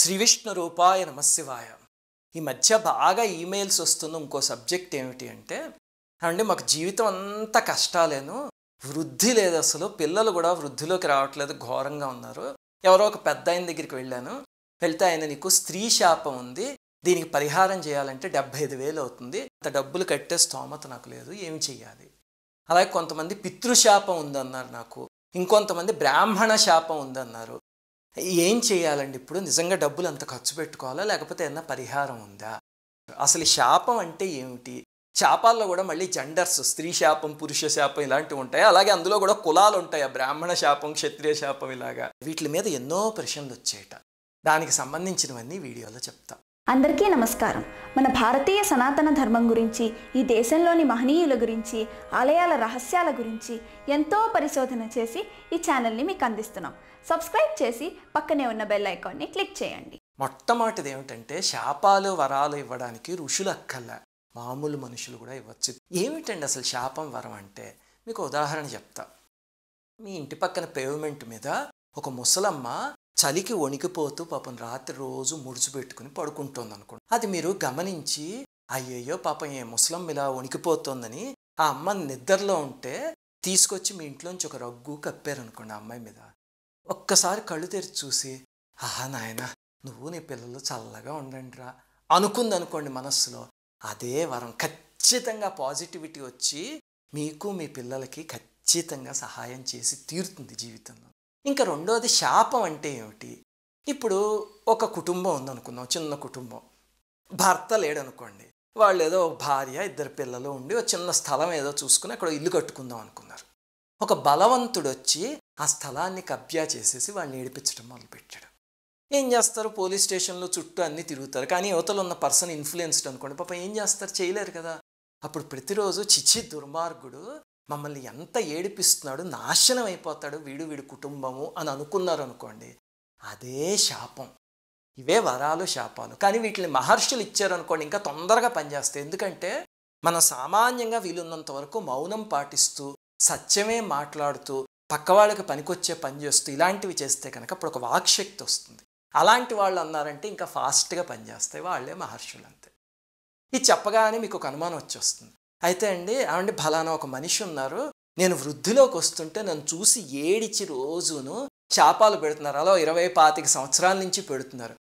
శ్రీ విష్ణు రూపాయ నమశివాయ ఈ మధ్య బాగా ఈమెయిల్స్ వస్తుంది ఇంకో సబ్జెక్ట్ ఏమిటి అంటే అండి మాకు జీవితం అంతా కష్టాలేను వృద్ధి లేదు అసలు పిల్లలు కూడా వృద్ధిలోకి రావట్లేదు ఘోరంగా ఉన్నారు ఎవరో ఒక పెద్ద ఆయన దగ్గరికి వెళ్ళాను వెళ్తే ఆయన నీకు స్త్రీ శాపం ఉంది దీనికి పరిహారం చేయాలంటే డెబ్బై ఐదు వేలు అవుతుంది అంత డబ్బులు కట్టే స్తోమత నాకు లేదు ఏమి చెయ్యాలి అలాగే కొంతమంది పితృశాపం ఉందన్నారు నాకు ఇంకొంతమంది బ్రాహ్మణ శాపం ఉందన్నారు ఏం చేయాలండి ఇప్పుడు నిజంగా డబ్బులు అంత ఖర్చు పెట్టుకోవాలా లేకపోతే ఏదైనా పరిహారం ఉందా అసలు శాపం అంటే ఏమిటి శాపాల్లో కూడా మళ్ళీ జెండర్స్ స్త్రీ శాపం పురుష శాపం ఇలాంటివి ఉంటాయి అలాగే అందులో కూడా కులాలు ఉంటాయి బ్రాహ్మణ శాపం క్షత్రియ శాపం ఇలాగా వీటి మీద ఎన్నో ప్రశ్నలు వచ్చేట దానికి సంబంధించినవన్నీ వీడియోలో చెప్తాం అందరికీ నమస్కారం మన భారతీయ సనాతన ధర్మం గురించి ఈ దేశంలోని మహనీయుల గురించి ఆలయాల రహస్యాల గురించి ఎంతో పరిశోధన చేసి ఈ ఛానల్ని మీకు అందిస్తున్నాం సబ్స్క్రైబ్ చేసి పక్కనే ఉన్న బెల్ ఐకాన్ని క్లిక్ చేయండి మొట్టమొదటిది ఏమిటంటే శాపాలు వరాలు ఇవ్వడానికి ఋషులు అక్కల మామూలు మనుషులు కూడా ఇవ్వచ్చు ఏమిటండి అసలు శాపం వరం అంటే మీకు ఉదాహరణ చెప్తా మీ ఇంటి పక్కన పేవ్మెంట్ మీద ఒక ముసలమ్మ చలికి వణికిపోతూ పాపం రాత్రి రోజు ముడుచుపెట్టుకుని పడుకుంటోంది అనుకోండి అది మీరు గమనించి అయ్యయ్యో పాపం ఏ ముసలం ఇలా వణికిపోతుందని ఆ అమ్మ నిద్రలో ఉంటే తీసుకొచ్చి మీ ఇంట్లోంచి ఒక రగ్గు కప్పారనుకోండి ఆ అమ్మాయి మీద ఒక్కసారి కళ్ళు తెరిచి చూసి ఆహా నాయన నువ్వు నీ పిల్లలు చల్లగా ఉండండి రా అనుకుంది అనుకోండి మనస్సులో అదే వరం ఖచ్చితంగా పాజిటివిటీ వచ్చి మీకు మీ పిల్లలకి ఖచ్చితంగా సహాయం చేసి తీరుతుంది జీవితంలో ఇంకా రెండోది శాపం అంటే ఏమిటి ఇప్పుడు ఒక కుటుంబం ఉందనుకుందాం చిన్న కుటుంబం భర్త లేడనుకోండి వాళ్ళు ఏదో భార్య ఇద్దరు పిల్లలు ఉండి ఒక చిన్న స్థలం ఏదో చూసుకుని అక్కడ ఇల్లు కట్టుకుందాం అనుకున్నారు ఒక బలవంతుడు వచ్చి ఆ స్థలాన్ని కబ్జా చేసేసి వాడిని ఏడిపించడం మొదలుపెట్టాడు ఏం చేస్తారు పోలీస్ స్టేషన్లో చుట్టూ అన్నీ తిరుగుతారు కానీ యువతలు ఉన్న పర్సన్ ఇన్ఫ్లుయెన్స్డ్ అనుకోండి పాప ఏం చేస్తారు చేయలేరు కదా అప్పుడు ప్రతిరోజు చిచి దుర్మార్గుడు మమ్మల్ని ఎంత ఏడిపిస్తున్నాడు నాశనం అయిపోతాడు వీడు వీడి కుటుంబము అని అనుకున్నారు అనుకోండి అదే శాపం ఇవే వరాలు శాపాలు కానీ వీటిని మహర్షులు ఇచ్చారనుకోండి ఇంకా తొందరగా పనిచేస్తాయి ఎందుకంటే మనం సామాన్యంగా వీలున్నంత వరకు మౌనం పాటిస్తూ సత్యమే మాట్లాడుతూ పక్కవాళ్ళకి పనికొచ్చే పని చేస్తూ ఇలాంటివి చేస్తే కనుక అప్పుడు ఒక వాక్శక్తి వస్తుంది అలాంటి వాళ్ళు అన్నారంటే ఇంకా ఫాస్ట్గా పనిచేస్తాయి వాళ్ళే మహర్షులు అంతే ఇది చెప్పగానే మీకు ఒక అనుమానం వచ్చేస్తుంది అయితే అండి ఆవిడ ఫలానా ఒక మనిషి ఉన్నారు నేను వృద్ధిలోకి వస్తుంటే నన్ను చూసి ఏడిచి రోజును చేపలు పెడుతున్నారు అలా ఇరవై పాతిక సంవత్సరాల నుంచి పెడుతున్నారు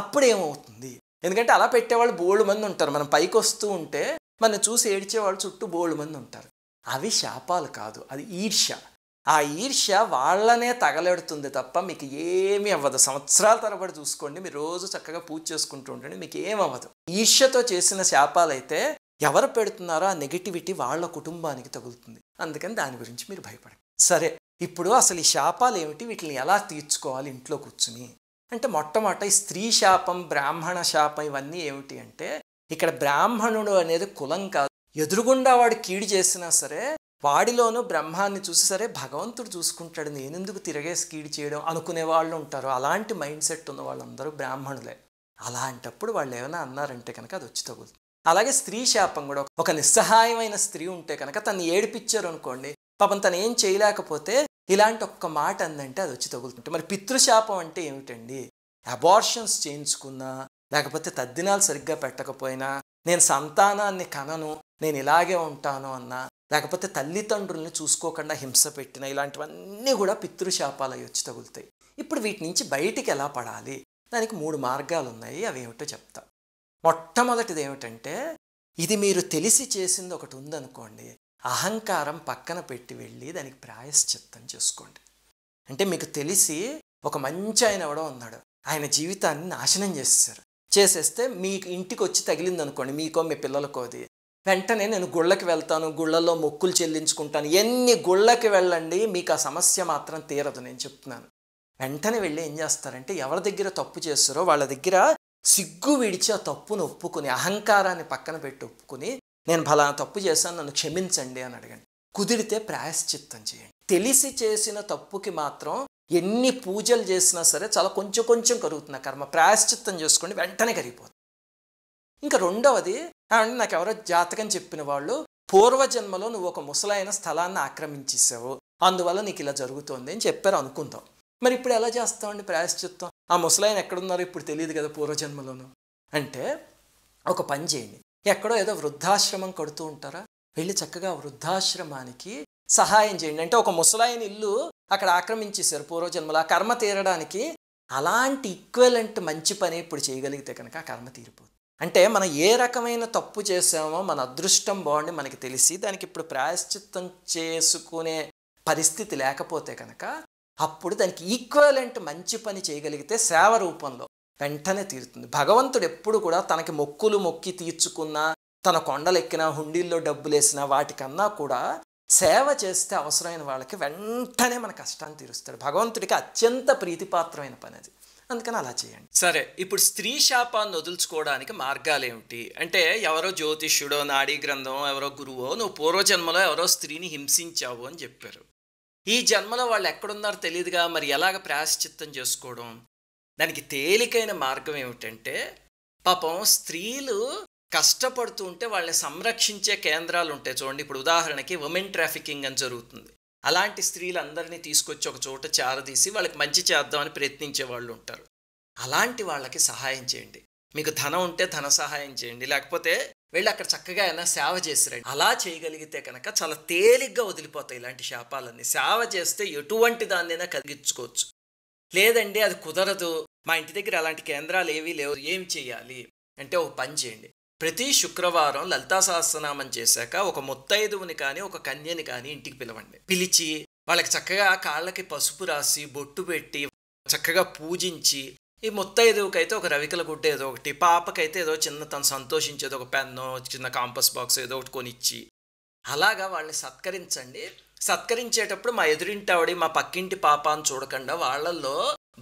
అప్పుడు ఏమవుతుంది ఎందుకంటే అలా పెట్టేవాళ్ళు బోళ్ళు మంది ఉంటారు మనం పైకి వస్తూ ఉంటే మనం చూసి ఏడిచేవాళ్ళు చుట్టూ బోళ్ళు మంది ఉంటారు అవి శాపాలు కాదు అది ఈర్ష్య ఆ ఈర్ష్య వాళ్ళనే తగలెడుతుంది తప్ప మీకు ఏమీ అవ్వదు సంవత్సరాల తరబడి చూసుకోండి మీరు రోజు చక్కగా పూజ చేసుకుంటూ ఉండండి మీకు ఏమవ్వదు ఈర్ష్యతో చేసిన శాపాలైతే ఎవరు పెడుతున్నారో ఆ నెగిటివిటీ వాళ్ళ కుటుంబానికి తగులుతుంది అందుకని దాని గురించి మీరు భయపడండి సరే ఇప్పుడు అసలు ఈ శాపాలు ఏమిటి వీటిని ఎలా తీర్చుకోవాలి ఇంట్లో కూర్చుని అంటే మొట్టమొదట ఈ స్త్రీ శాపం బ్రాహ్మణ శాపం ఇవన్నీ ఏమిటి అంటే ఇక్కడ బ్రాహ్మణుడు అనేది కులం కాదు ఎదురుగుండా వాడు కీడు చేసినా సరే వాడిలోనూ బ్రహ్మాన్ని చూసి సరే భగవంతుడు చూసుకుంటాడు నేనెందుకు తిరగేసి కీడు చేయడం అనుకునే వాళ్ళు ఉంటారు అలాంటి మైండ్ సెట్ ఉన్న వాళ్ళందరూ బ్రాహ్మణులే అలాంటప్పుడు వాళ్ళు ఏమైనా అన్నారంటే కనుక అది వచ్చి తగులుతుంది అలాగే స్త్రీ శాపం కూడా ఒక నిస్సహాయమైన స్త్రీ ఉంటే కనుక తను ఏడిపించారు అనుకోండి పాపం తను ఏం చేయలేకపోతే ఇలాంటి ఒక్క మాట అందంటే అది వచ్చి తగులుతుంటే మరి పితృశాపం అంటే ఏమిటండి అబార్షన్స్ చేయించుకున్నా లేకపోతే తద్దినాలు సరిగ్గా పెట్టకపోయినా నేను సంతానాన్ని కనను నేను ఇలాగే ఉంటాను అన్నా లేకపోతే తల్లిదండ్రుల్ని చూసుకోకుండా హింస పెట్టిన ఇలాంటివన్నీ కూడా పితృశాపాలు అవి వచ్చి తగులుతాయి ఇప్పుడు వీటి నుంచి బయటికి ఎలా పడాలి దానికి మూడు మార్గాలు ఉన్నాయి అవి ఏమిటో చెప్తా మొట్టమొదటిది ఏమిటంటే ఇది మీరు తెలిసి చేసింది ఒకటి ఉందనుకోండి అహంకారం పక్కన పెట్టి వెళ్ళి దానికి ప్రాయశ్చిత్తం చేసుకోండి అంటే మీకు తెలిసి ఒక మంచి ఆయన ఎవడో ఉన్నాడు ఆయన జీవితాన్ని నాశనం చేస్తారు చేసేస్తే మీ ఇంటికి వచ్చి తగిలింది అనుకోండి మీకో మీ పిల్లలకోది వెంటనే నేను గుళ్ళకి వెళ్తాను గుళ్ళల్లో మొక్కులు చెల్లించుకుంటాను ఎన్ని గుళ్ళకి వెళ్ళండి మీకు ఆ సమస్య మాత్రం తీరదు నేను చెప్తున్నాను వెంటనే వెళ్ళి ఏం చేస్తారంటే ఎవరి దగ్గర తప్పు చేస్తారో వాళ్ళ దగ్గర సిగ్గు విడిచి ఆ తప్పును ఒప్పుకుని అహంకారాన్ని పక్కన పెట్టి ఒప్పుకుని నేను ఫలానా తప్పు చేశాను నన్ను క్షమించండి అని అడగండి కుదిరితే ప్రాయశ్చిత్తం చేయండి తెలిసి చేసిన తప్పుకి మాత్రం ఎన్ని పూజలు చేసినా సరే చాలా కొంచెం కొంచెం కరుగుతున్న కర్మ ప్రాయశ్చిత్తం చేసుకోండి వెంటనే కరిగిపోతుంది ఇంకా రెండవది నాకు ఎవరో జాతకం చెప్పిన వాళ్ళు పూర్వజన్మలో నువ్వు ఒక ముసలైన స్థలాన్ని ఆక్రమించేసావు అందువల్ల నీకు ఇలా జరుగుతోంది అని చెప్పారు అనుకుందాం మరి ఇప్పుడు ఎలా చేస్తామండి ప్రాయశ్చిత్తం ఆ ముసలాయన ఎక్కడున్నారో ఇప్పుడు తెలియదు కదా పూర్వజన్మలోనూ అంటే ఒక పని చేయండి ఎక్కడో ఏదో వృద్ధాశ్రమం కడుతూ ఉంటారా వెళ్ళి చక్కగా వృద్ధాశ్రమానికి సహాయం చేయండి అంటే ఒక ముసలాయన ఇల్లు అక్కడ ఆక్రమించేశారు పూర్వజన్మలు ఆ కర్మ తీరడానికి అలాంటి ఈక్వలెంట్ మంచి పని ఇప్పుడు చేయగలిగితే కనుక ఆ కర్మ తీరిపోతుంది అంటే మనం ఏ రకమైన తప్పు చేసామో మన అదృష్టం బాగుండి మనకి తెలిసి దానికి ఇప్పుడు ప్రాయశ్చిత్తం చేసుకునే పరిస్థితి లేకపోతే కనుక అప్పుడు దానికి ఈక్వలెంట్ మంచి పని చేయగలిగితే సేవ రూపంలో వెంటనే తీరుతుంది భగవంతుడు ఎప్పుడు కూడా తనకి మొక్కులు మొక్కి తీర్చుకున్నా తన కొండలెక్కినా హుండీల్లో డబ్బులేసినా వాటికన్నా కూడా సేవ చేస్తే అవసరమైన వాళ్ళకి వెంటనే మన కష్టాన్ని తీరుస్తాడు భగవంతుడికి అత్యంత ప్రీతిపాత్రమైన పని అది అందుకని అలా చేయండి సరే ఇప్పుడు స్త్రీ శాపాన్ని వదులుచుకోవడానికి మార్గాలు ఏమిటి అంటే ఎవరో జ్యోతిష్యుడో నాడీ గ్రంథం ఎవరో గురువో నువ్వు పూర్వజన్మలో ఎవరో స్త్రీని హింసించావు అని చెప్పారు ఈ జన్మలో వాళ్ళు ఎక్కడున్నారో తెలియదుగా మరి ఎలాగ ప్రాశ్చిత్తం చేసుకోవడం దానికి తేలికైన మార్గం ఏమిటంటే పాపం స్త్రీలు కష్టపడుతూ ఉంటే వాళ్ళని సంరక్షించే కేంద్రాలు ఉంటాయి చూడండి ఇప్పుడు ఉదాహరణకి ఉమెన్ ట్రాఫికింగ్ అని జరుగుతుంది అలాంటి స్త్రీలందరినీ తీసుకొచ్చి ఒక చోట చారదీసి వాళ్ళకి మంచి చేద్దామని ప్రయత్నించే వాళ్ళు ఉంటారు అలాంటి వాళ్ళకి సహాయం చేయండి మీకు ధనం ఉంటే ధన సహాయం చేయండి లేకపోతే వెళ్ళి అక్కడ చక్కగా అయినా సేవ చేసిరండి అలా చేయగలిగితే కనుక చాలా తేలిగ్గా వదిలిపోతాయి ఇలాంటి శాపాలన్నీ సేవ చేస్తే ఎటువంటి దాన్నైనా కలిగించుకోవచ్చు లేదండి అది కుదరదు మా ఇంటి దగ్గర అలాంటి కేంద్రాలు ఏవీ లేవు ఏం చేయాలి అంటే ఒక పని చేయండి ప్రతి శుక్రవారం లలితా సహస్రనామం చేశాక ఒక ముత్తైదువుని కానీ ఒక కన్యని కానీ ఇంటికి పిలవండి పిలిచి వాళ్ళకి చక్కగా కాళ్ళకి పసుపు రాసి బొట్టు పెట్టి చక్కగా పూజించి ఈ ముత్తైదువుకైతే ఒక రవికల గుడ్డ ఏదో ఒకటి పాపకైతే ఏదో చిన్న తను సంతోషించేది ఒక పెన్ను చిన్న కాంపస్ బాక్స్ ఏదో ఒకటి కొనిచ్చి అలాగా వాళ్ళని సత్కరించండి సత్కరించేటప్పుడు మా ఎదురింటి ఆవిడ మా పక్కింటి పాప అని చూడకుండా వాళ్ళల్లో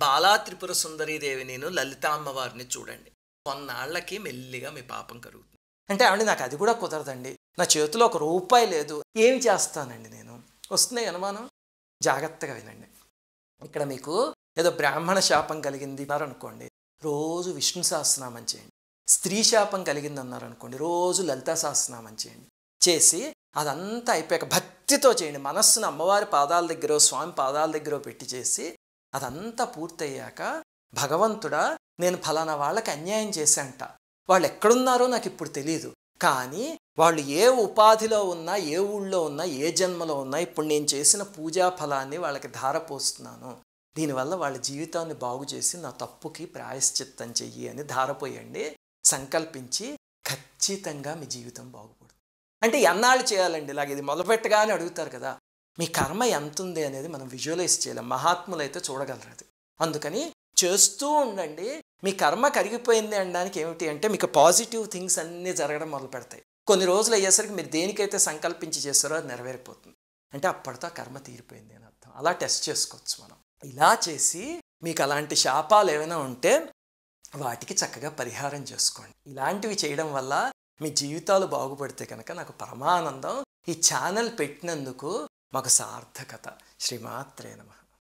బాలా త్రిపుర సుందరీదేవి నేను లలిత అమ్మవారిని చూడండి కొన్నాళ్ళకి మెల్లిగా మీ పాపం కలుగుతుంది అంటే ఆవిడ నాకు అది కూడా కుదరదండి నా చేతిలో ఒక రూపాయి లేదు ఏం చేస్తానండి నేను వస్తున్నాయి అనుమానం జాగ్రత్తగా వినండి ఇక్కడ మీకు ఏదో బ్రాహ్మణ శాపం కలిగింది అన్నారనుకోండి రోజు విష్ణు సహస్రనామం చేయండి స్త్రీ శాపం కలిగింది అన్నారనుకోండి రోజు లలితా సహస్రనామం చేయండి చేసి అదంతా అయిపోయాక భక్తితో చేయండి మనస్సును అమ్మవారి పాదాల దగ్గర స్వామి పాదాల దగ్గర పెట్టి చేసి అదంతా పూర్తయ్యాక భగవంతుడా నేను ఫలానా వాళ్ళకి అన్యాయం చేశాంట వాళ్ళు ఎక్కడున్నారో నాకు ఇప్పుడు తెలియదు కానీ వాళ్ళు ఏ ఉపాధిలో ఉన్నా ఏ ఊళ్ళో ఉన్నా ఏ జన్మలో ఉన్నా ఇప్పుడు నేను చేసిన పూజా ఫలాన్ని వాళ్ళకి ధారపోస్తున్నాను దీనివల్ల వాళ్ళ జీవితాన్ని బాగు చేసి నా తప్పుకి ప్రాయశ్చిత్తం చెయ్యి అని ధారపోయండి సంకల్పించి ఖచ్చితంగా మీ జీవితం బాగుపడుతుంది అంటే ఎన్నాళ్ళు చేయాలండి ఇలాగ ఇది మొదలుపెట్టగానే అడుగుతారు కదా మీ కర్మ ఎంత ఉంది అనేది మనం విజువలైజ్ చేయలేం మహాత్ములైతే చూడగలరు అది అందుకని చేస్తూ ఉండండి మీ కర్మ కరిగిపోయింది అనడానికి ఏమిటి అంటే మీకు పాజిటివ్ థింగ్స్ అన్నీ జరగడం మొదలు పెడతాయి కొన్ని రోజులు అయ్యేసరికి మీరు దేనికైతే సంకల్పించి చేస్తారో అది నెరవేరిపోతుంది అంటే అప్పటితో కర్మ తీరిపోయింది అని అర్థం అలా టెస్ట్ చేసుకోవచ్చు మనం ఇలా చేసి మీకు అలాంటి శాపాలు ఏమైనా ఉంటే వాటికి చక్కగా పరిహారం చేసుకోండి ఇలాంటివి చేయడం వల్ల మీ జీవితాలు బాగుపడితే కనుక నాకు పరమానందం ఈ ఛానల్ పెట్టినందుకు మాకు సార్థకత శ్రీమాత్రే నమ